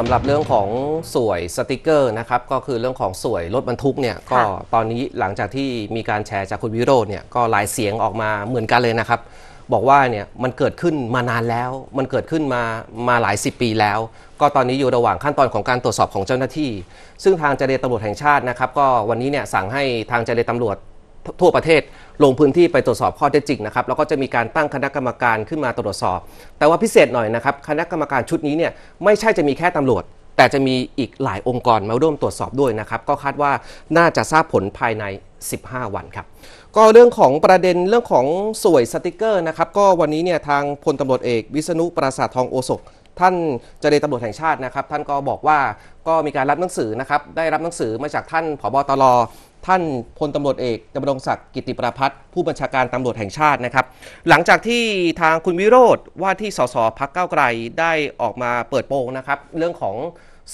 สำหรับเรื่องของสวยสติกเกอร์นะครับก็คือเรื่องของสวยรถบรรทุกเนี่ยก็ตอนนี้หลังจากที่มีการแชร์จากคุณวิโรจน์เนี่ยก็หลายเสียงออกมาเหมือนกันเลยนะครับบอกว่าเนี่ยมันเกิดขึ้นมานานแล้ว มันเกิดขึ้นมามาหลายสิบปีแล้ว ก็ตอนนี้อยู่ระหว่างขั้นตอนของการตรวจสอบของเจ้าหน้าที่ ซึ่งทางเจรตำรวจแห่งชาตินะครับ ก็วันนี้เนี่ยสั่งให้ทางเจรตำรวจทั่วประเทศลงพื้นที่ไปตรวจสอบข้อเท็จจริงนะครับแล้วก็จะมีการตั้งคณะกรรมการขึ้นมาตรวจสอบ แต่ว่าพิเศษหน่อยนะครับคณะกรรมการชุดนี้เนี่ยไม่ใช่จะมีแค่ตำรวจแต่จะมีอีกหลายองค์กรมาร่วมตรวจสอบด้วยนะครับก็คาดว่าน่าจะทราบผลภายใน 15 วันครับก็เรื่องของประเด็นเรื่องของสวยสติกเกอร์นะครับก็วันนี้เนี่ยทางพลตำรวจเอก วิษณุปราสาททองโอสกท่านเจริญตำรวจแห่งชาตินะครับท่านก็บอกว่าก็มีการรับหนังสือนะครับได้รับหนังสือมาจากท่านผบตรท่านพลตำรวจเอกดำรงศักดิ์กิติประพัฒน์ผู้บัญชาการตำรวจแห่งชาตินะครับ หลังจากที่ทางคุณวิโรธว่าที่สสพักเก้าไกลได้ออกมาเปิดโปงนะครับเรื่องของ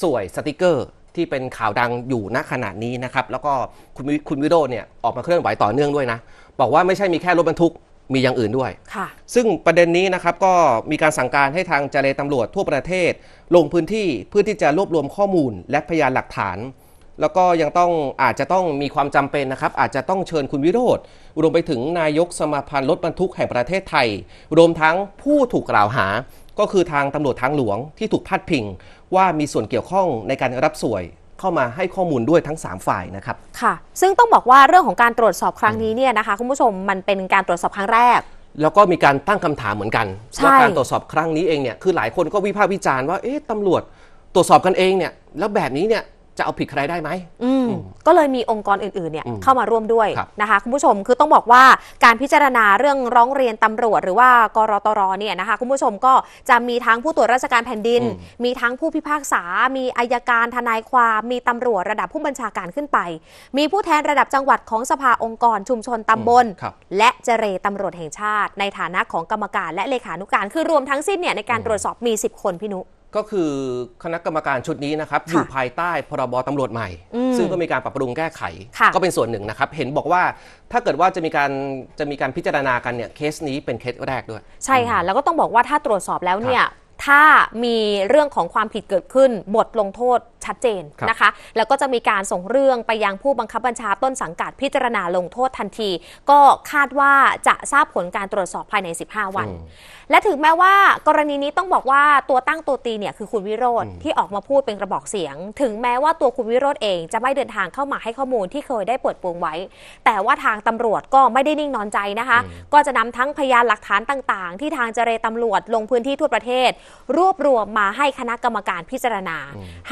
สวยสติกเกอร์ที่เป็นข่าวดังอยู่ณขณะนี้นะครับแล้วก็คุณคุณวิโรธเนี่ยออกมาเคลื่อนไหวต่อเนื่องด้วยนะบอกว่าไม่ใช่มีแค่รถบรรทุกมีอย่างอื่นด้วยซึ่งประเด็นนี้นะครับก็มีการสั่งการให้ทางเจรตำรวจทั่วประเทศ ลงพื้นที่เพื่อที่จะรวบรวมข้อมูลและพยานหลักฐานแล้วก็ยังต้องอาจจะต้องมีความจำเป็นนะครับ อาจจะต้องเชิญคุณวิโรธรวมไปถึงนายกสมาพันธ์รถบรรทุกแห่งประเทศไทย รวมทั้งผู้ถูกกล่าวหา ก็คือทางตำรวจทางหลวงที่ถูกพาดพิง ว่ามีส่วนเกี่ยวข้องในการรับสวยเข้ามาให้ข้อมูลด้วยทั้ง 3 ฝ่ายนะครับค่ะ ซึ่งต้องบอกว่าเรื่องของการตรวจสอบครั้งนี้เนี่ยนะคะคุณผู้ชมมันเป็นการตรวจสอบครั้งแรกแล้วก็มีการตั้งคำถามเหมือนกันว่าการตรวจสอบครั้งนี้เองเนี่ยคือหลายคนก็วิพากษ์วิจารณ์ว่าเอ๊ะตำรวจตรวจสอบกันเองเนี่ยแล้วแบบนี้เนี่ยจะเอาผิดใครได้ไหมมก็เลยมีองค์กรอื่นๆ เนี่ยเข้ามาร่วมด้วยนะคะคุณผู้ชมคือต้องบอกว่าการพิจารณาเรื่องร้องเรียนตำรวจ หรือว่ากรตรเนี่ยนะคะคุณผู้ชมก็จะมีทั้งผู้ตรวจราชการแผ่นดิน มีทั้งผู้พิพากษา มีอายการทนายความ มีตำรวจระดับผู้บัญชาการขึ้นไป มีผู้แทนระดับจังหวัดของสภาองค์กรชุมชนตำบลและเจรตำรวจแห่งชาติ ในฐานะของกรรมการและเลขานุการคือรวมทั้งสิ้นเนี่ยในการตรวจสอบมี 10 คนพี่นุก็คือคณะกรรมการชุดนี้นะครับ อยู่ภายใต้พรบตำรวจใหม่ ซึ่งก็มีการปรับปรุงแก้ไข ก็เป็นส่วนหนึ่งนะครับ เห็นบอกว่าถ้าเกิดว่าจะมีการจะมีการพิจารณากันเนี่ยเคสนี้เป็นเคสแรกด้วย ใช่ค่ะ แล้วก็ต้องบอกว่าถ้าตรวจสอบแล้วเนี่ยถ้ามีเรื่องของความผิดเกิดขึ้น บทลงโทษชัดเจนนะคะ แล้วก็จะมีการส่งเรื่องไปยังผู้บังคับบัญชาต้นสังกัดพิจารณาลงโทษทันที ก็คาดว่าจะทราบผลการตรวจสอบภายใน 15 วัน และถึงแม้ว่ากรณีนี้ต้องบอกว่าตัวตั้งตัวตีเนี่ยคือคุณวิโรธที่ออกมาพูดเป็นกระบอกเสียง ถึงแม้ว่าตัวคุณวิโรธเองจะไม่เดินทางเข้ามาให้ข้อมูล ที่เคยได้เปิดโปงไว้ แต่ว่าทางตำรวจก็ไม่ได้นิ่งนอนใจนะคะ ก็จะนำทั้งพยานหลักฐานต่างๆ ที่ทางเจรตำรวจลงพื้นที่ทั่วประเทศรวบรวมมาให้คณะกรรมการพิจารณา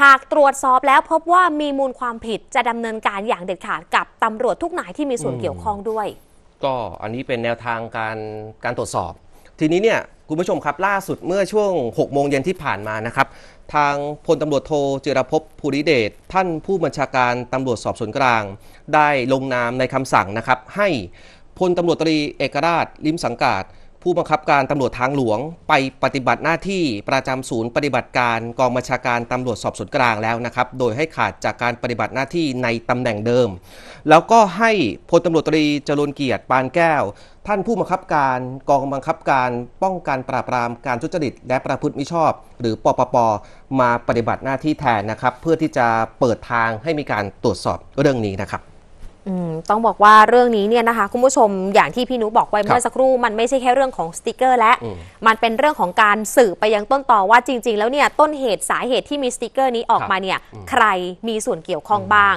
หากตรวจสอบแล้วพบว่ามีมูลความผิดจะดำเนินการอย่างเด็ดขาดกับตำรวจทุกนายที่มีส่วนเกี่ยวข้องด้วย ก็อันนี้เป็นแนวทางการการตรวจสอบ ทีนี้เนี่ย คุณผู้ชมครับล่าสุดเมื่อช่วง 6 โมงเย็นที่ผ่านมานะครับ ทางพลตำรวจโทจิรภพภูริเดชท่านผู้บัญชาการตำรวจสอบสวนกลาง ได้ลงนามในคำสั่งนะครับให้พลตำรวจตรีเอกราช ลิมสังกาศผู้บังคับการตำรวจทางหลวงไปปฏิบัติหน้าที่ประจำศูนย์ ปฏิบัติการกองบัญชาการตำรวจสอบสวนกลางแล้วนะครับ โดยให้ขาดจากการปฏิบัติหน้าที่ในตำแหน่งเดิม แล้วก็ให้พลตำรวจตรีจรุนเกียรติปานแก้ว ท่านผู้บังคับการกองบังคับการป้องกันปราบปรามการทุจริตและประพฤติมิชอบ หรือปปปมาปฏิบัติหน้าที่แทนนะครับ เพื่อที่จะเปิดทางให้มีการตรวจสอบเรื่องนี้นะครับต้องบอกว่าเรื่องนี้เนี่ยนะคะ คุณผู้ชมอย่างที่พี่นุบอกไว้เมื่อสักครู่มันไม่ใช่แค่เรื่องของสติกเกอร์ และ มันเป็นเรื่องของการสื่อไปยังต้นต่อว่าจริง ๆ แล้วเนี่ยต้นเหตุสาเหตุที่มีสติกเกอร์นี้ออกมาเนี่ยใครมีส่วนเกี่ยวข้องบ้าง